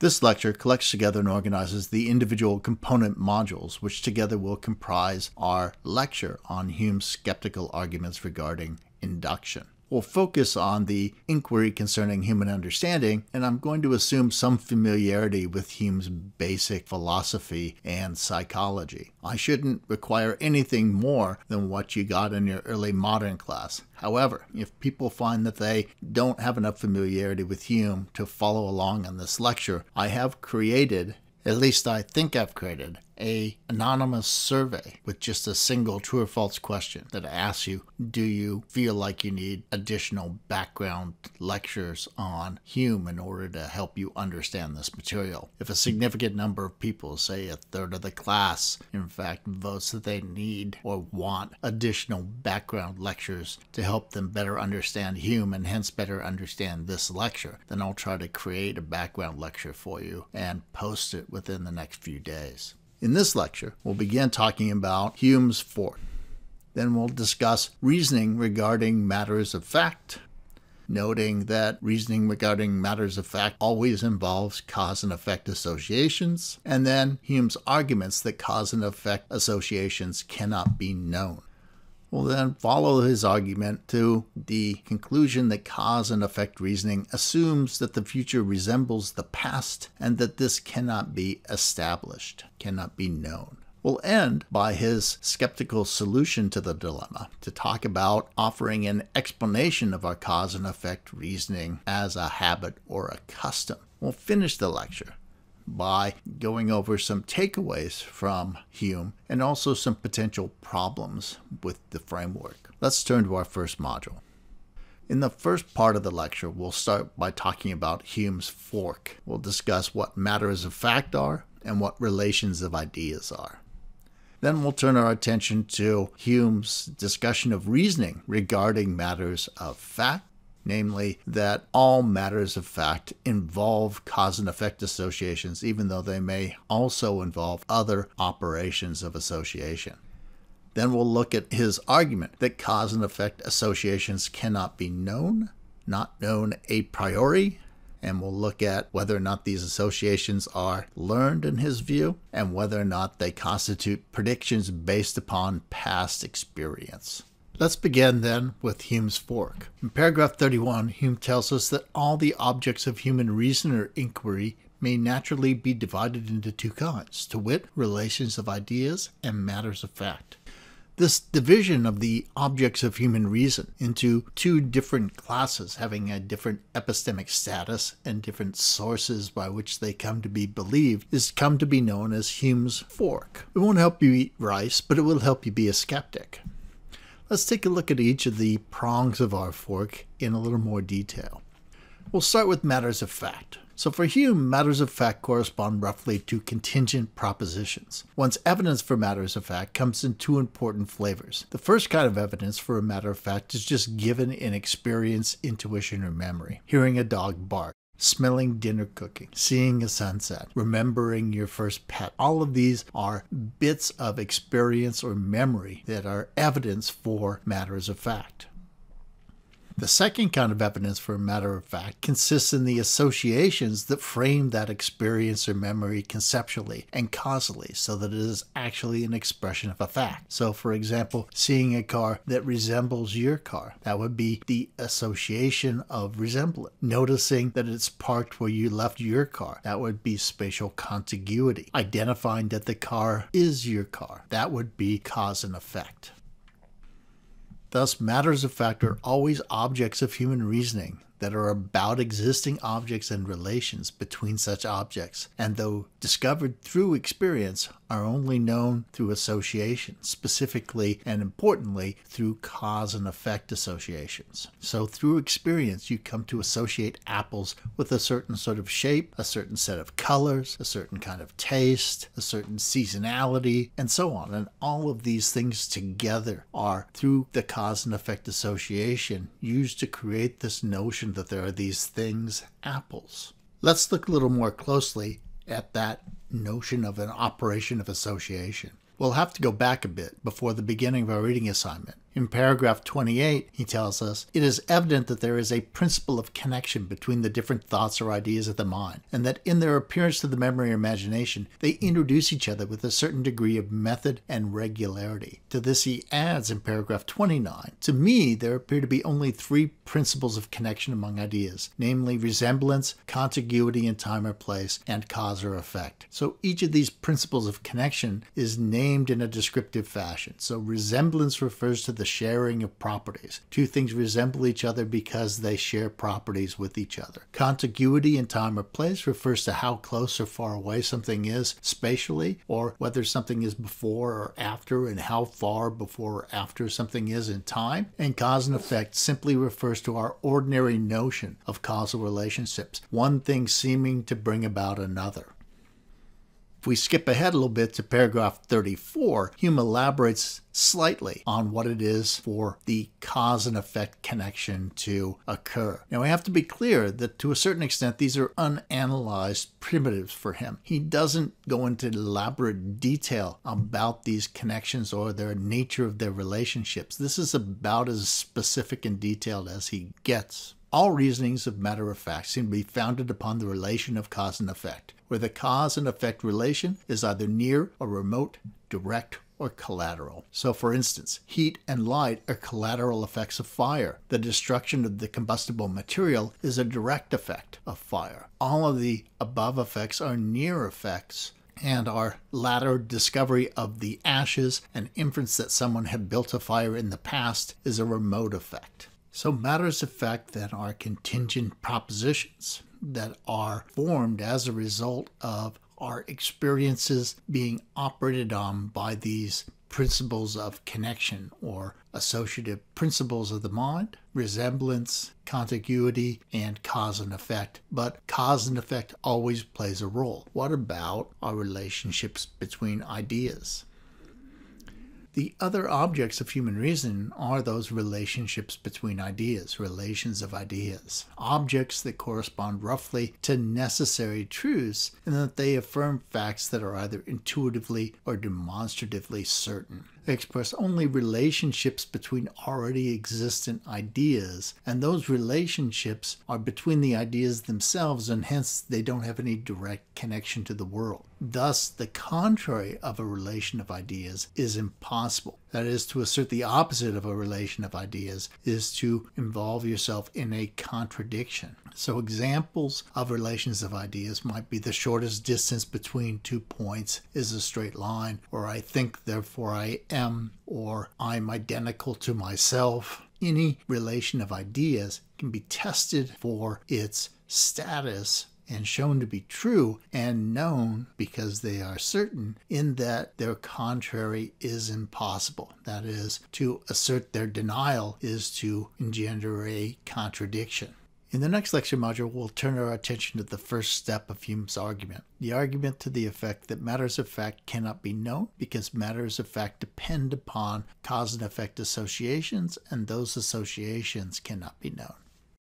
This lecture collects together and organizes the individual component modules, which together will comprise our lecture on Hume's skeptical arguments regarding induction will focus on the inquiry concerning human understanding, and I'm going to assume some familiarity with Hume's basic philosophy and psychology. I shouldn't require anything more than what you got in your early modern class. However, if people find that they don't have enough familiarity with Hume to follow along in this lecture, I have created, at least I think I've created, a anonymous survey with just a single true or false question that asks you, do you feel like you need additional background lectures on Hume in order to help you understand this material? If a significant number of people, say a third of the class, in fact, votes that they need or want additional background lectures to help them better understand Hume and hence better understand this lecture, then I'll try to create a background lecture for you and post it within the next few days. In this lecture, we'll begin talking about Hume's fourth. Then we'll discuss reasoning regarding matters of fact, noting that reasoning regarding matters of fact always involves cause and effect associations, and then Hume's arguments that cause and effect associations cannot be known will then follow his argument to the conclusion that cause and effect reasoning assumes that the future resembles the past and that this cannot be established, cannot be known. We'll end by his skeptical solution to the dilemma to talk about offering an explanation of our cause and effect reasoning as a habit or a custom. We'll finish the lecture by going over some takeaways from Hume and also some potential problems with the framework. Let's turn to our first module. In the first part of the lecture, we'll start by talking about Hume's fork. We'll discuss what matters of fact are and what relations of ideas are. Then we'll turn our attention to Hume's discussion of reasoning regarding matters of fact namely that all matters of fact involve cause and effect associations, even though they may also involve other operations of association. Then we'll look at his argument that cause and effect associations cannot be known, not known a priori, and we'll look at whether or not these associations are learned in his view and whether or not they constitute predictions based upon past experience. Let's begin then with Hume's fork. In paragraph 31, Hume tells us that all the objects of human reason or inquiry may naturally be divided into two kinds, to wit, relations of ideas and matters of fact. This division of the objects of human reason into two different classes having a different epistemic status and different sources by which they come to be believed is come to be known as Hume's fork. It won't help you eat rice, but it will help you be a skeptic. Let's take a look at each of the prongs of our fork in a little more detail. We'll start with matters of fact. So for Hume, matters of fact correspond roughly to contingent propositions. Once evidence for matters of fact comes in two important flavors. The first kind of evidence for a matter of fact is just given in experience, intuition, or memory. Hearing a dog bark, smelling dinner cooking, seeing a sunset, remembering your first pet. All of these are bits of experience or memory that are evidence for matters of fact. The second kind of evidence, for a matter of fact, consists in the associations that frame that experience or memory conceptually and causally so that it is actually an expression of a fact. So, for example, seeing a car that resembles your car, that would be the association of resemblance. Noticing that it's parked where you left your car, that would be spatial contiguity. Identifying that the car is your car, that would be cause and effect. Thus, matters of fact are always objects of human reasoning that are about existing objects and relations between such objects, and though discovered through experience, are only known through association, specifically and importantly through cause and effect associations. So, through experience, you come to associate apples with a certain sort of shape, a certain set of colors, a certain kind of taste, a certain seasonality, and so on. And all of these things together are, through the cause and effect association, used to create this notion mentioned that there are these things, apples. Let's look a little more closely at that notion of an operation of association. We'll have to go back a bit before the beginning of our reading assignment in paragraph 28, he tells us, it is evident that there is a principle of connection between the different thoughts or ideas of the mind, and that in their appearance to the memory or imagination, they introduce each other with a certain degree of method and regularity. To this he adds in paragraph 29, to me there appear to be only three principles of connection among ideas, namely resemblance, contiguity in time or place, and cause or effect. So each of these principles of connection is named in a descriptive fashion. So resemblance refers to the sharing of properties. Two things resemble each other because they share properties with each other. Contiguity in time or place refers to how close or far away something is spatially, or whether something is before or after, and how far before or after something is in time. And cause and effect simply refers to our ordinary notion of causal relationships, one thing seeming to bring about another we skip ahead a little bit to paragraph 34, Hume elaborates slightly on what it is for the cause and effect connection to occur. Now, we have to be clear that to a certain extent, these are unanalyzed primitives for him. He doesn't go into elaborate detail about these connections or their nature of their relationships. This is about as specific and detailed as he gets. All reasonings of matter of fact seem to be founded upon the relation of cause and effect, where the cause and effect relation is either near or remote, direct or collateral. So, for instance, heat and light are collateral effects of fire. The destruction of the combustible material is a direct effect of fire. All of the above effects are near effects. And our latter discovery of the ashes and inference that someone had built a fire in the past is a remote effect. So matters of fact then are contingent propositions that are formed as a result of our experiences being operated on by these principles of connection or associative principles of the mind, resemblance, contiguity, and cause and effect. But cause and effect always plays a role. What about our relationships between ideas? The other objects of human reason are those relationships between ideas, relations of ideas, objects that correspond roughly to necessary truths and that they affirm facts that are either intuitively or demonstratively certain express only relationships between already existent ideas, and those relationships are between the ideas themselves, and hence they don't have any direct connection to the world. Thus, the contrary of a relation of ideas is impossible. That is, to assert the opposite of a relation of ideas is to involve yourself in a contradiction. So examples of relations of ideas might be the shortest distance between two points is a straight line, or I think therefore I am, or I'm identical to myself. Any relation of ideas can be tested for its status and shown to be true and known because they are certain in that their contrary is impossible. That is, to assert their denial is to engender a contradiction. In the next lecture module, we'll turn our attention to the first step of Hume's argument, the argument to the effect that matters of fact cannot be known because matters of fact depend upon cause and effect associations, and those associations cannot be known.